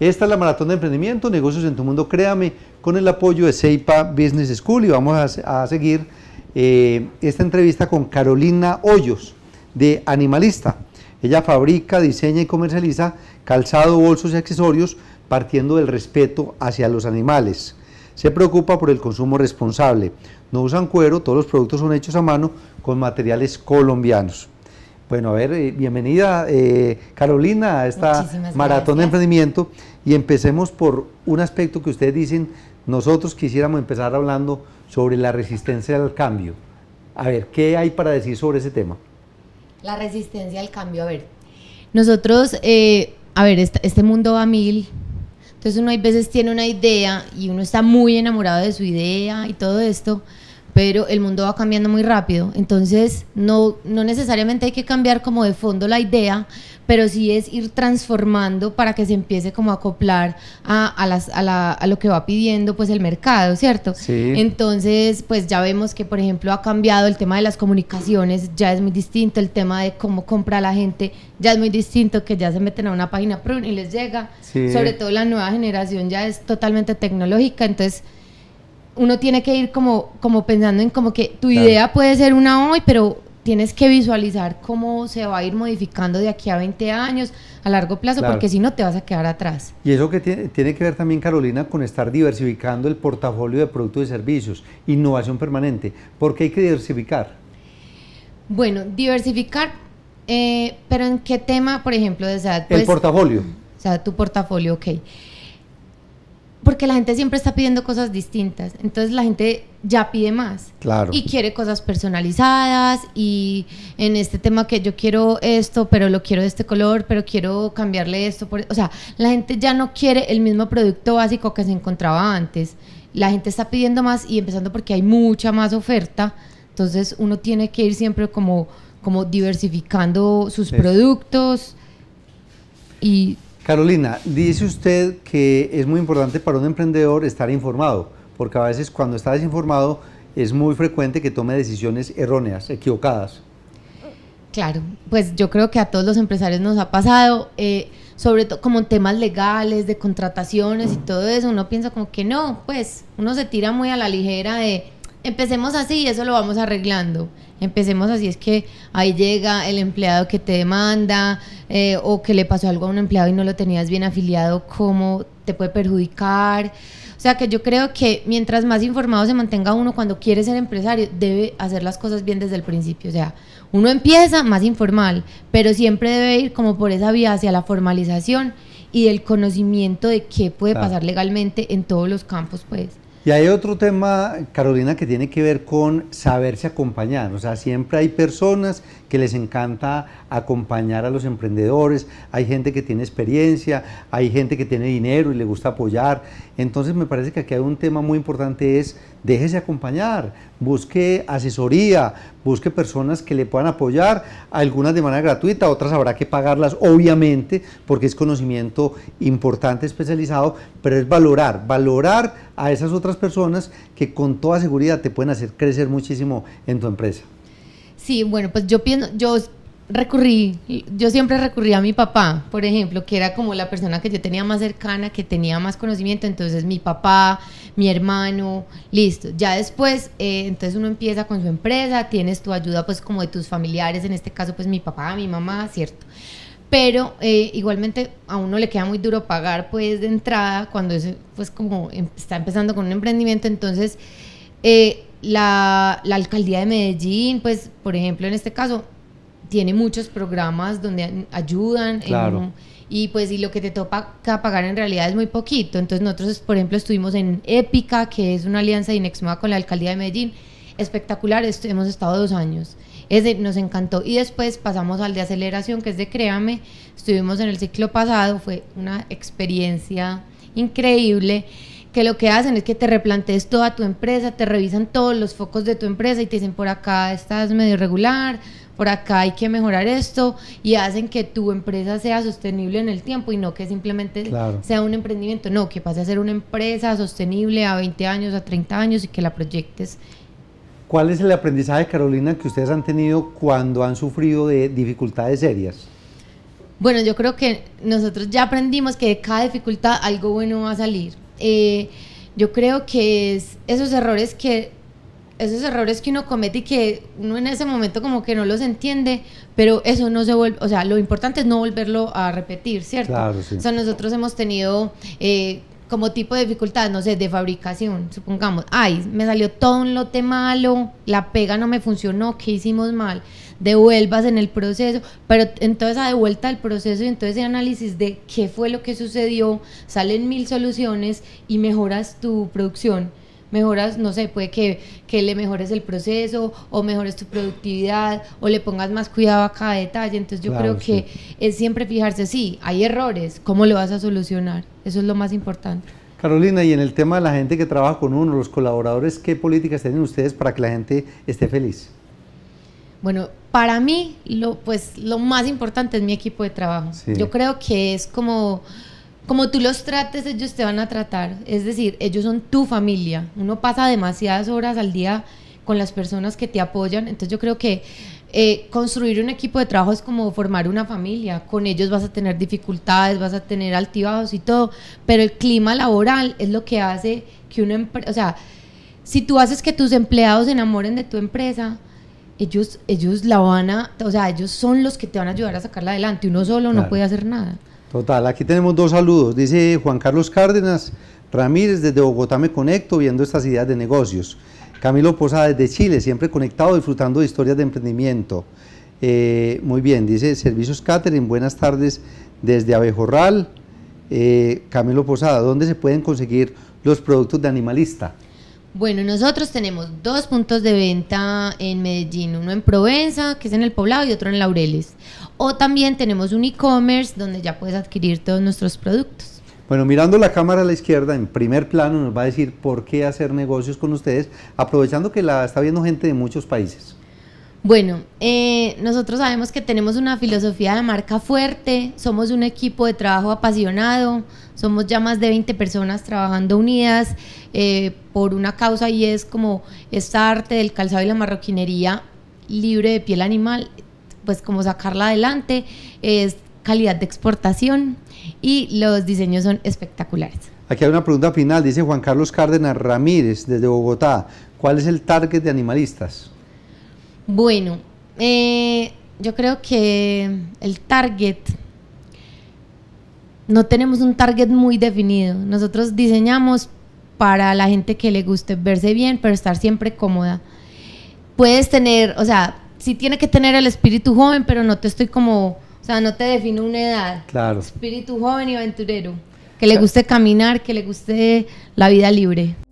Esta es la maratón de emprendimiento, negocios en tu mundo, créame, con el apoyo de Seipa Business School y vamos a, seguir eh, esta entrevista con Carolina Hoyos de Animalista. Ella fabrica, diseña y comercializa calzado, bolsos y accesorios partiendo del respeto hacia los animales. Se preocupa por el consumo responsable. No usan cuero, todos los productos son hechos a mano con materiales colombianos. Bueno, a ver, eh, bienvenida eh, Carolina a esta maratón de emprendimiento y empecemos por un aspecto que ustedes dicen, nosotros quisiéramos empezar hablando sobre la resistencia al cambio. A ver, ¿qué hay para decir sobre ese tema? La resistencia al cambio, a ver, nosotros, eh, a ver, este, este mundo va a mil, entonces uno hay veces tiene una idea y uno está muy enamorado de su idea y todo esto, pero el mundo va cambiando muy rápido, entonces no, no necesariamente hay que cambiar como de fondo la idea, pero sí es ir transformando para que se empiece como a acoplar a, la, a lo que va pidiendo pues el mercado, ¿cierto? Entonces pues ya vemos que por ejemplo ha cambiado el tema de las comunicaciones, ya es muy distinto, el tema de cómo compra la gente ya es muy distinto, que ya se meten a una página prun y les llega, sobre todo la nueva generación ya es totalmente tecnológica, entonces uno tiene que ir como, como pensando en como que tu idea puede ser una hoy, pero tienes que visualizar cómo se va a ir modificando de aquí a 20 años, a largo plazo, porque si no te vas a quedar atrás. Y eso que tiene, que ver también, Carolina, con estar diversificando el portafolio de productos y servicios, innovación permanente. ¿Por qué hay que diversificar? Bueno, diversificar, eh, pero ¿en qué tema, por ejemplo? De, el pues portafolio. O sea, tu portafolio, ok porque la gente siempre está pidiendo cosas distintas. Entonces la gente ya pide más. Claro. Y quiere cosas personalizadas y en este tema que yo quiero esto, pero lo quiero de este color, pero quiero cambiarle esto. O sea, la gente ya no quiere el mismo producto básico que se encontraba antes. La gente está pidiendo más y empezando porque hay mucha más oferta. Entonces uno tiene que ir siempre como, como diversificando sus productos y Carolina, dice usted que es muy importante para un emprendedor estar informado, porque a veces cuando está desinformado es muy frecuente que tome decisiones erróneas, equivocadas. Claro, pues yo creo que a todos los empresarios nos ha pasado, eh, sobre todo como en temas legales, de contrataciones y todo eso, uno piensa como que no, pues uno se tira muy a la ligera de empecemos así y eso lo vamos arreglando. Empecemos así, es que ahí llega el empleado que te demanda eh, o que le pasó algo a un empleado y no lo tenías bien afiliado, cómo te puede perjudicar. O sea que yo creo que mientras más informado se mantenga uno cuando quiere ser empresario, debe hacer las cosas bien desde el principio. O sea, uno empieza más informal, pero siempre debe ir como por esa vía hacia la formalización y el conocimiento de qué puede pasar legalmente en todos los campos, pues. Y hay otro tema, Carolina, que tiene que ver con saberse acompañar. O sea, siempre hay personas que les encanta acompañar a los emprendedores, hay gente que tiene experiencia, hay gente que tiene dinero y le gusta apoyar. Entonces me parece que aquí hay un tema muy importante es déjese acompañar busque asesoría, busque personas que le puedan apoyar, algunas de manera gratuita, otras habrá que pagarlas, obviamente, porque es conocimiento importante, especializado, pero es valorar, valorar a esas otras personas que con toda seguridad te pueden hacer crecer muchísimo en tu empresa. Sí, bueno, pues yo pienso, yo recurrí, yo siempre recurrí a mi papá, por ejemplo, que era como la persona que yo tenía más cercana, que tenía más conocimiento, entonces mi papá, mi hermano, listo. Ya después, eh, entonces uno empieza con su empresa, tienes tu ayuda pues como de tus familiares, en este caso pues mi papá, mi mamá, ¿cierto? Pero eh, igualmente a uno le queda muy duro pagar pues de entrada cuando es pues como em, está empezando con un emprendimiento, entonces... Eh, la, la alcaldía de Medellín, pues por ejemplo en este caso, tiene muchos programas donde ayudan. y pues y lo que te toca pagar en realidad es muy poquito. Entonces nosotros, por ejemplo, estuvimos en Épica, que es una alianza de Inexma con la alcaldía de Medellín. Espectacular, hemos estado dos años. Ese nos encantó. Y después pasamos al de aceleración, que es de Créame. Estuvimos en el ciclo pasado, fue una experiencia increíble que lo que hacen es que te replantes toda tu empresa, te revisan todos los focos de tu empresa y te dicen por acá estás medio regular, por acá hay que mejorar esto y hacen que tu empresa sea sostenible en el tiempo y no que simplemente sea un emprendimiento, no, que pase a ser una empresa sostenible a 20 años, a 30 años y que la proyectes. ¿Cuál es el aprendizaje, Carolina, que ustedes han tenido cuando han sufrido de dificultades serias? Bueno, yo creo que nosotros ya aprendimos que de cada dificultad algo bueno va a salir. Eh, yo creo que es esos errores que esos errores que uno comete y que uno en ese momento como que no los entiende, pero eso no se vuelve, o sea, lo importante es no volverlo a repetir, ¿cierto? Claro, sí. O sea, nosotros hemos tenido... Eh, como tipo de dificultad, no sé, de fabricación, supongamos, ay, me salió todo un lote malo, la pega no me funcionó, ¿qué hicimos mal? Devuelvas en el proceso, pero entonces a vuelta del proceso y entonces el análisis de qué fue lo que sucedió, salen mil soluciones y mejoras tu producción mejoras, no sé, puede que, le mejores el proceso o mejores tu productividad o le pongas más cuidado a cada detalle. Entonces yo creo que es siempre fijarse, sí, hay errores, ¿cómo lo vas a solucionar? Eso es lo más importante. Carolina, y en el tema de la gente que trabaja con uno, los colaboradores, ¿qué políticas tienen ustedes para que la gente esté feliz? Bueno, para mí lo, pues, lo más importante es mi equipo de trabajo. Yo creo que es como como tú los trates, ellos te van a tratar. Es decir, ellos son tu familia. Uno pasa demasiadas horas al día con las personas que te apoyan. Entonces yo creo que eh, construir un equipo de trabajo es como formar una familia. Con ellos vas a tener dificultades, vas a tener altibajos y todo. Pero el clima laboral es lo que hace que una empresa... O sea, si tú haces que tus empleados se enamoren de tu empresa, ellos, ellos la van a... O sea, ellos son los que te van a ayudar a sacarla adelante. Uno solo no puede hacer nada. Total, aquí tenemos dos saludos. Dice Juan Carlos Cárdenas Ramírez, desde Bogotá me conecto viendo estas ideas de negocios. Camilo Posada desde Chile, siempre conectado, disfrutando de historias de emprendimiento. Eh, muy bien, dice Servicios Catering, buenas tardes desde Abejorral. Eh, Camilo Posada, ¿dónde se pueden conseguir los productos de Animalista? Bueno, nosotros tenemos dos puntos de venta en Medellín, uno en Provenza, que es en el poblado, y otro en Laureles. O también tenemos un e-commerce donde ya puedes adquirir todos nuestros productos. Bueno, mirando la cámara a la izquierda, en primer plano nos va a decir por qué hacer negocios con ustedes, aprovechando que la está viendo gente de muchos países. Bueno, eh, nosotros sabemos que tenemos una filosofía de marca fuerte, somos un equipo de trabajo apasionado, somos ya más de 20 personas trabajando unidas eh, por una causa y es como esta arte del calzado y la marroquinería libre de piel animal, pues como sacarla adelante, es calidad de exportación y los diseños son espectaculares. Aquí hay una pregunta final, dice Juan Carlos Cárdenas Ramírez desde Bogotá, ¿cuál es el target de animalistas? Bueno, eh, yo creo que el target, no tenemos un target muy definido. Nosotros diseñamos para la gente que le guste verse bien, pero estar siempre cómoda. Puedes tener, o sea, sí tiene que tener el espíritu joven, pero no te estoy como, o sea, no te defino una edad. Claro. Espíritu joven y aventurero. Que le guste caminar, que le guste la vida libre.